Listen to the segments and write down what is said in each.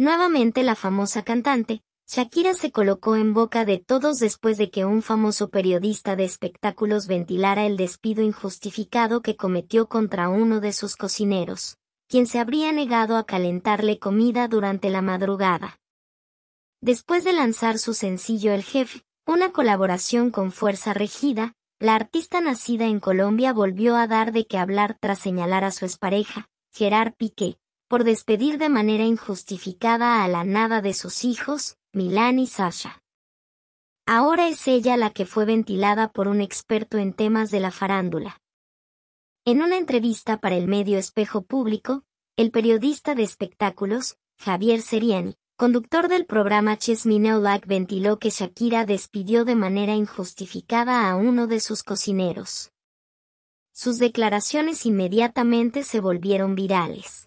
Nuevamente la famosa cantante, Shakira se colocó en boca de todos después de que un famoso periodista de espectáculos ventilara el despido injustificado que cometió contra uno de sus cocineros, quien se habría negado a calentarle comida durante la madrugada. Después de lanzar su sencillo El Jefe, una colaboración con Fuerza Regida, la artista nacida en Colombia volvió a dar de qué hablar tras señalar a su expareja, Gerard Piqué, por despedir de manera injustificada a la nada de sus hijos, Milán y Sasha. Ahora es ella la que fue ventilada por un experto en temas de la farándula. En una entrevista para el medio Espejo Público, el periodista de espectáculos, Javier Seriani, conductor del programa Chesmineulac ventiló que Shakira despidió de manera injustificada a uno de sus cocineros. Sus declaraciones inmediatamente se volvieron virales.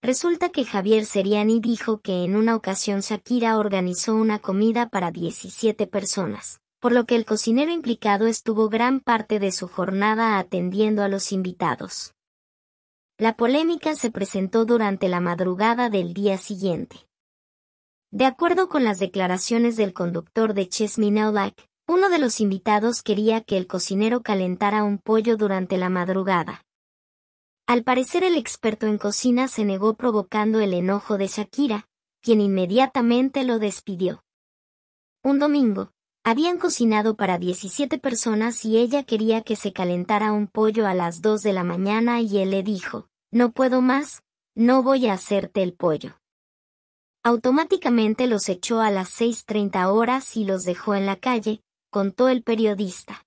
Resulta que Javier Seriani dijo que en una ocasión Shakira organizó una comida para 17 personas, por lo que el cocinero implicado estuvo gran parte de su jornada atendiendo a los invitados. La polémica se presentó durante la madrugada del día siguiente. De acuerdo con las declaraciones del conductor de Chesney uno de los invitados quería que el cocinero calentara un pollo durante la madrugada, al parecer el experto en cocina se negó provocando el enojo de Shakira, quien inmediatamente lo despidió. Un domingo, habían cocinado para 17 personas y ella quería que se calentara un pollo a las 2 de la mañana y él le dijo, no puedo más, no voy a hacerte el pollo. Automáticamente los echó a las 6.30 horas y los dejó en la calle, contó el periodista.